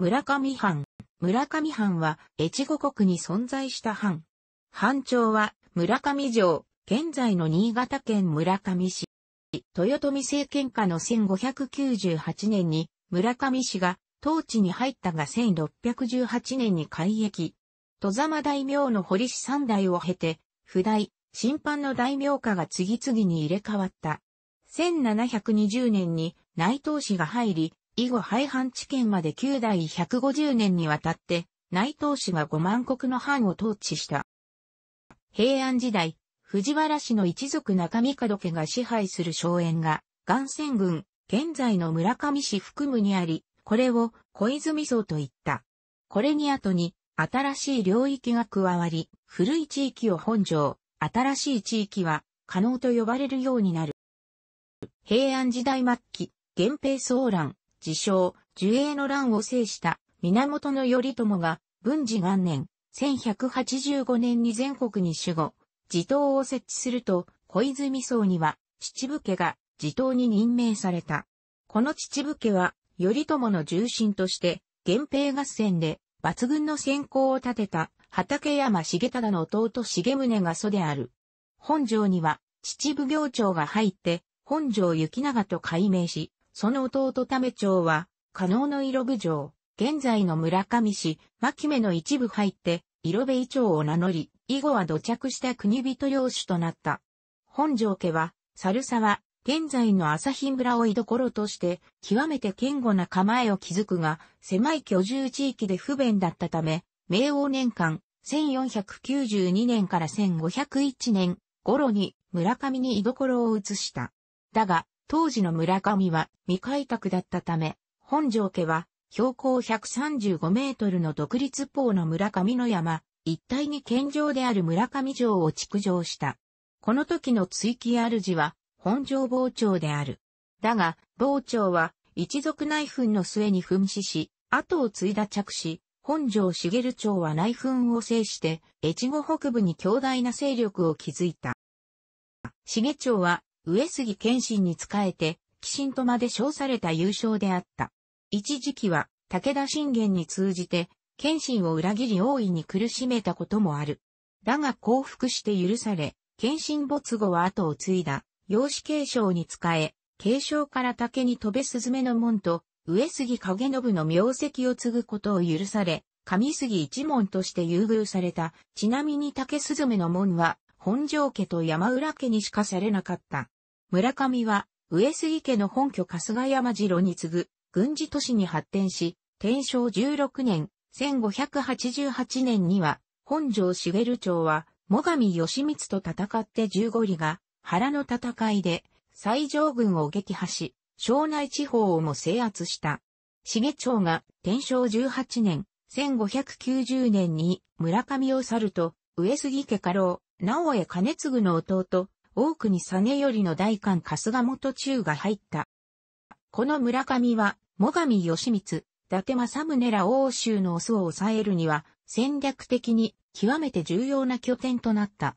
村上藩。村上藩は、越後国に存在した藩。藩長は、村上城、現在の新潟県村上市。豊臣政権下の1598年に、村上市が、当地に入ったが1618年に改易。戸様大名の堀市三代を経て、不代、審判の大名家が次々に入れ替わった。1720年に内藤氏が入り、以後廃藩置県まで9代150年にわたって、内藤氏が5万国の藩を統治した。平安時代、藤原氏の一族中身門家が支配する荘園が、岩泉郡、現在の村上市含むにあり、これを小泉荘と言った。これに後に、新しい領域が加わり、古い地域を本城、新しい地域は、可能と呼ばれるようになる。平安時代末期、源平騒乱、自称、樹栄の乱を制した源頼朝が、文治元年、1185年に全国に守護、地頭を設置すると、小泉宗には、秩父家が地頭に任命された。この秩父家は、頼朝の重臣として、源平合戦で、抜群の先行を立てた、畠山重忠の弟重宗が祖である。本城には、秩父行長が入って、本城行長と改名し、その弟ため長は、加納の色部城、現在の村上市、牧目の一部入って、色部伊町を名乗り、以後は土着した国人領主となった。本城家は、猿沢、現在の朝日村を居所として、極めて堅固な構えを築くが、狭い居住地域で不便だったため、明王年間、1492年から1501年頃に村上に居所を移した。だが、当時の村上は未開拓だったため、本城家は標高135メートルの独立法の村上の山、一帯に県城である村上城を築城した。この時の追記主は本城傍聴である。だが、傍聴は一族内紛の末に紛死し、後を継いだ着し、本城茂町は内紛を制して、越後北部に強大な勢力を築いた。茂町は上杉謙信に仕えて、寄進とまで称された優勝であった。一時期は、武田信玄に通じて、謙信を裏切り大いに苦しめたこともある。だが降伏して許され、謙信没後は後を継いだ、養子継承に仕え、継承から竹に飛べ雀の門と、上杉景信の名跡を継ぐことを許され、上杉一門として優遇された。ちなみに竹雀の門は、本庄家と山浦家にしかされなかった。村上は、上杉家の本拠春日山城に次ぐ、軍事都市に発展し、天正16年、1588年には、本庄茂町は、最上義光と戦って15里が、原の戦いで、西条軍を撃破し、庄内地方をも制圧した。茂町が天正18年、1590年に村上を去ると、上杉家家老、直江兼次の弟、大国実りの大官春日元中が入った。この村上は、最上義光、伊達政宗ら欧州のオスを抑えるには、戦略的に極めて重要な拠点となった。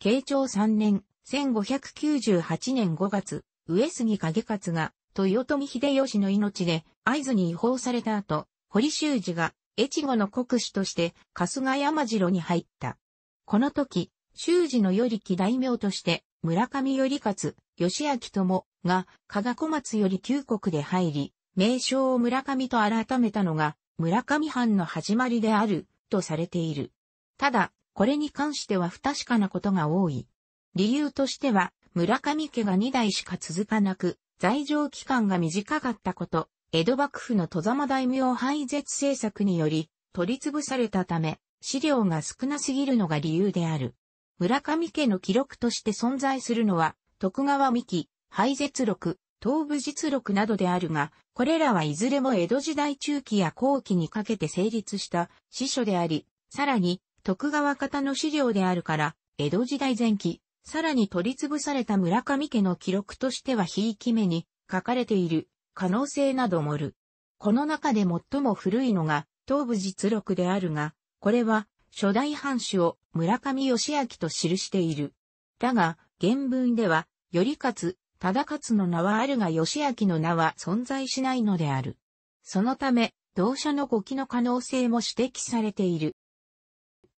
慶長3年、1598年5月、上杉景勝が、豊臣秀吉の命で、合図に違法された後、堀修二が、越後の国主として、春日山城に入った。この時、修士のり、木大名として、村上頼勝、吉明友が、加賀小松より旧国で入り、名称を村上と改めたのが、村上藩の始まりである、とされている。ただ、これに関しては不確かなことが多い。理由としては、村上家が2代しか続かなく、在場期間が短かったこと、江戸幕府の戸様大名廃絶政策により、取り潰されたため、資料が少なすぎるのが理由である。村上家の記録として存在するのは、徳川三木、廃絶録、東部実録などであるが、これらはいずれも江戸時代中期や後期にかけて成立した司書であり、さらに徳川方の資料であるから、江戸時代前期、さらに取り潰された村上家の記録としてはひいき目に書かれている可能性などもる。この中で最も古いのが東部実録であるが、これは初代藩主を村上義明と記している。だが、原文では、頼勝、忠勝の名はあるが義明の名は存在しないのである。そのため、同社の語記の可能性も指摘されている。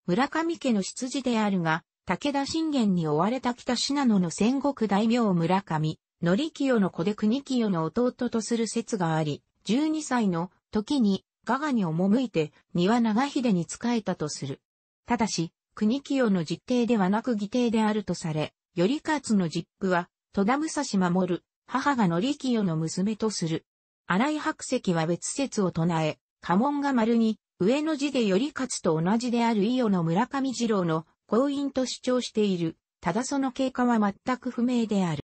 村上家の出自であるが、武田信玄に追われた北信濃の戦国大名村上、則清の子で国清の弟とする説があり、12歳の時に、ガガに赴いて、庭長秀に仕えたとする。ただし、国清の実定ではなく義定であるとされ、頼勝の実父は、戸田武蔵守、母がり清の娘とする。荒井白石は別説を唱え、家紋が丸に、上の字で頼勝と同じである伊予の村上二郎の後院と主張している。ただその経過は全く不明である。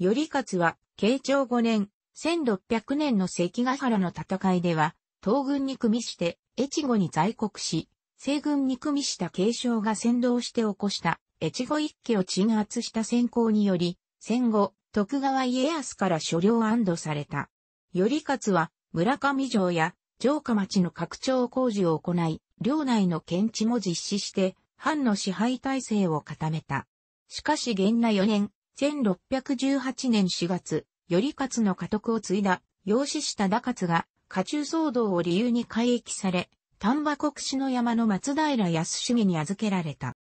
頼勝は、慶長5年、1600年の関ヶ原の戦いでは、東軍に組みして、越後に在国し、西軍に組みした継承が先導して起こした越後一家を鎮圧した先行により、戦後、徳川家康から所領安堵された。頼勝は、村上城や城下町の拡張工事を行い、領内の検知も実施して、藩の支配体制を固めた。しかし元那4年、1618年4月、頼勝の家督を継いだ、養子した田勝が、家中騒動を理由に改役され、丹波国志の山の松平康重に預けられた。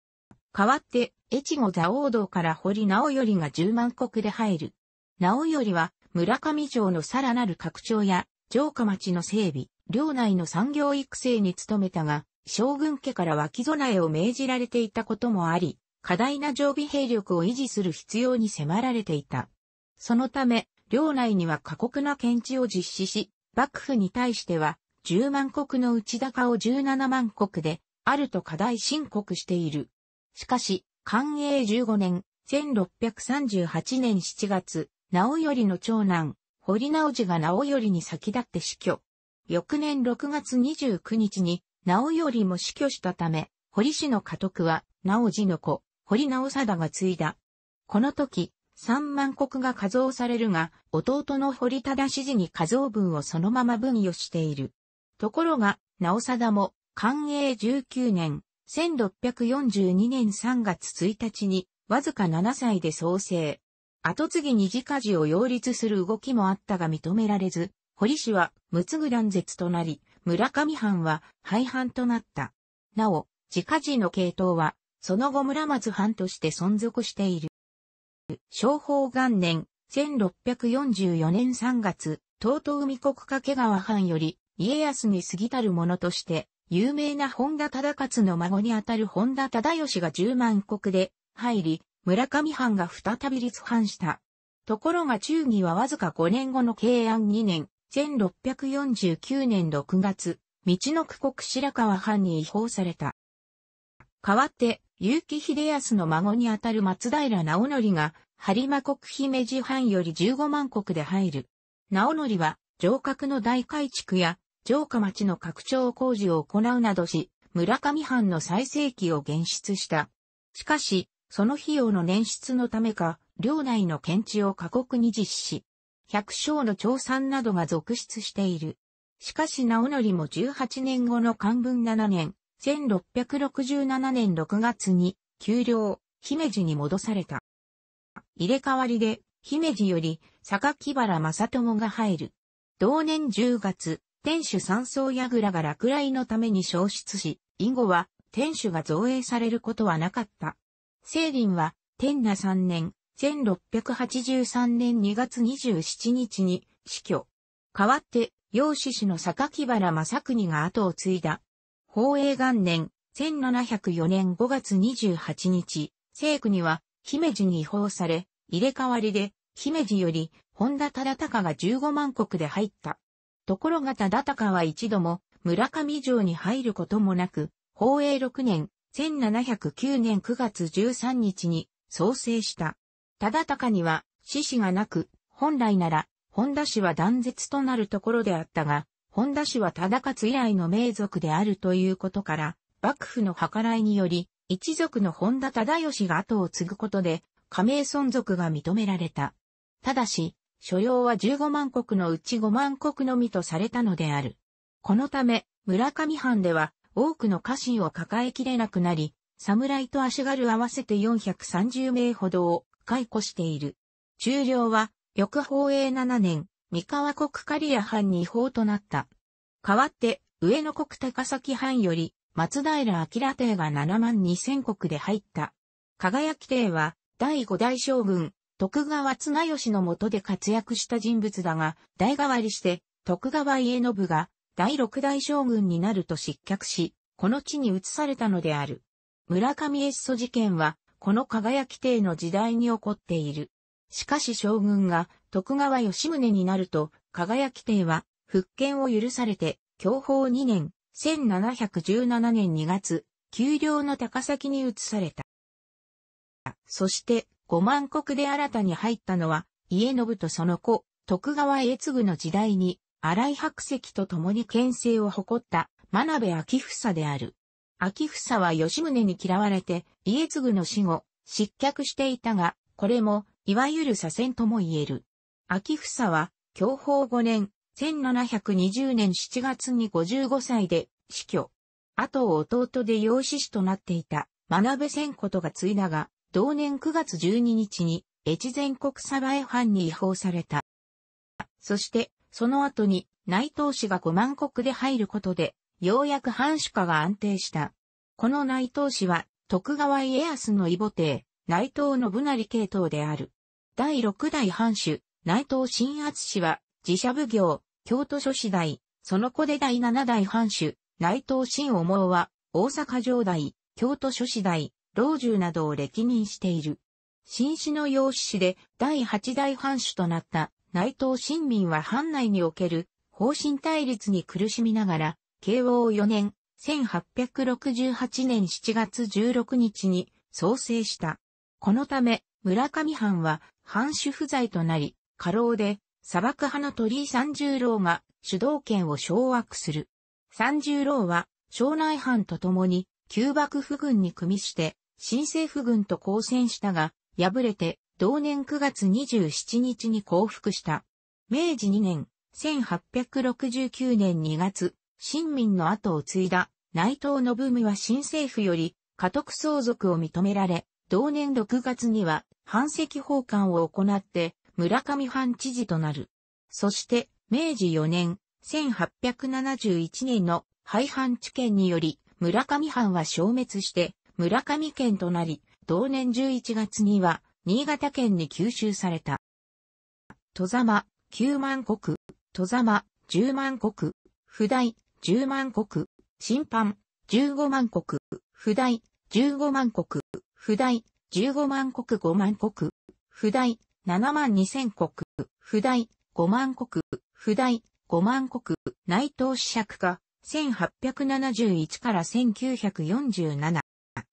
代わって、越後座王道から堀直頼が十万石で入る。直頼は、村上城のさらなる拡張や、城下町の整備、領内の産業育成に努めたが、将軍家から脇備えを命じられていたこともあり、過大な常備兵力を維持する必要に迫られていた。そのため、領内には過酷な検知を実施し、幕府に対しては10万国の内高を17万国で、あると課題申告している。しかし、寛永15年、1638年7月、直頼の長男、堀直次が直頼に先立って死去。翌年6月29日に、直頼も死去したため、堀氏の家督は、直次の子、堀直貞が継いだ。この時、3万石が加増されるが、弟の堀忠氏に加増分をそのまま分与している。ところが、直貞も、寛永19年、1642年3月1日に、わずか7歳で創生。後継ぎに自家事を擁立する動きもあったが認められず、堀氏は、むつぐ断絶となり、村上藩は廃藩となった。なお、自家事の系統は、その後村松藩として存続している。昭法元年、1644年3月、東東海国掛川藩より、家康に過ぎたるものとして、有名な本田忠勝の孫にあたる本田忠義が10万国で入り、村上藩が再び立藩した。ところが忠義はわずか5年後の慶安2年、1649年6月、道の区国白川藩に違法された。代わって、結城秀康の孫にあたる松平直則が、播磨国姫路藩より15万国で入る。直則は、城郭の大改築や、城下町の拡張工事を行うなどし、村上藩の最盛期を現出した。しかし、その費用の捻出のためか、領内の検知を過酷に実施。し、百姓の調産などが続出している。しかし直則も18年後の漢文7年、1667年6月に、給料、姫路に戻された。入れ替わりで、姫路より、榊原正友が入る。同年10月、天守三層櫓が落雷のために消失し、以後は天守が造営されることはなかった。聖林は、天那三年、1683年2月27日に死去。代わって、養子氏の木原正国が後を継いだ。宝永元年、1704年5月28日、聖国は、姫路に移法され、入れ替わりで、姫路より、本田忠隆が15万国で入った。ところが忠敬は一度も村上城に入ることもなく、宝永6年、1709年9月13日に創生した。忠敬には獅子がなく、本来なら、本田氏は断絶となるところであったが、本田氏は忠勝以来の名族であるということから、幕府の計らいにより、一族の本田忠義が後を継ぐことで、加盟存続が認められた。ただし、所要は15万国のうち5万国のみとされたのである。このため、村上藩では多くの家臣を抱えきれなくなり、侍と足軽合わせて430名ほどを解雇している。中領は、翌宝永7年、三河国狩谷藩に違法となった。代わって、上野国高崎藩より、松平明帝が7万2000国で入った。輝き帝は、第5代将軍、徳川綱吉の下で活躍した人物だが、代替わりして、徳川家信が、第六代将軍になると失脚し、この地に移されたのである。村上越祖事件は、この輝き帝の時代に起こっている。しかし将軍が徳川吉宗になると、輝き帝は復権を許されて、享保2年、1717年2月、丘陵の高崎に移された。そして、5万国で新たに入ったのは、家信とその子、徳川家継の時代に、荒井白石と共に牽制を誇った、真鍋昭房である。昭房は吉宗に嫌われて、家継の死後、失脚していたが、これも、いわゆる左遷とも言える。昭房は、享保5年、1720年7月に55歳で、死去。後を弟で養子子となっていた、真鍋千子とが継いだが、同年9月12日に越前国鯖江藩に違法された。そして、その後に内藤氏が5万国で入ることで、ようやく藩主化が安定した。この内藤氏は、徳川家康の異母帝、内藤信成系統である。第6代藩主、内藤新厚氏は、自社奉行、京都諸子代、その子で第7代藩主、内藤新思は、大阪城代、京都諸子代、老中などを歴任している。新氏の養子氏で第八代藩主となった内藤新民は藩内における方針対立に苦しみながら、慶応4年、1868年7月16日に創生した。このため、村上藩は藩主不在となり、過労で砂漠派の鳥居三十郎が主導権を掌握する。三十郎は、庄内藩と共に旧幕府軍に組みして、新政府軍と交戦したが、敗れて、同年9月27日に降伏した。明治2年、1869年2月、新民の後を継いだ内藤信文は新政府より家督相続を認められ、同年6月には反石奉還を行って村上藩知事となる。そして明治4年、1871年の廃藩置県により村上藩は消滅して村上県となり、同年11月には、新潟県に吸収された。戸ざま、9万国、戸ざま、10万国、不代、10万国、審判、15万国、不代、15万国、不代、15万国5万国、不代、7万2000国、不代、5万国、不代、5万国、内藤子爵家、1871から1947、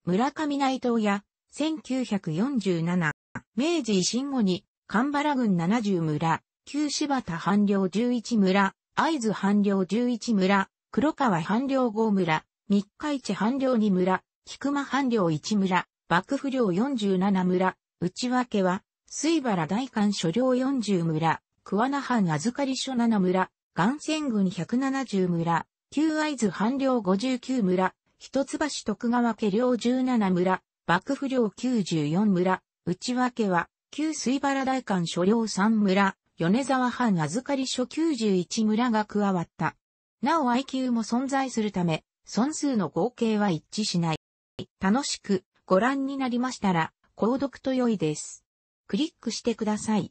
村上内藤や、1947、明治維新後に、神原郡70村、旧柴田半領11村、会津半領11村、黒川半領5村、三日市半領2村、菊間半領1村、幕府領47村、内訳は、水原大官所領40村、桑名藩預かり所7村、岩泉郡170村、旧会津半領59村、一橋徳川家領17村、幕府領94村、内訳は、旧水原大官所領3村、米沢藩預かり所91村が加わった。なお IQ も存在するため、損数の合計は一致しない。楽しくご覧になりましたら、購読と良いです。クリックしてください。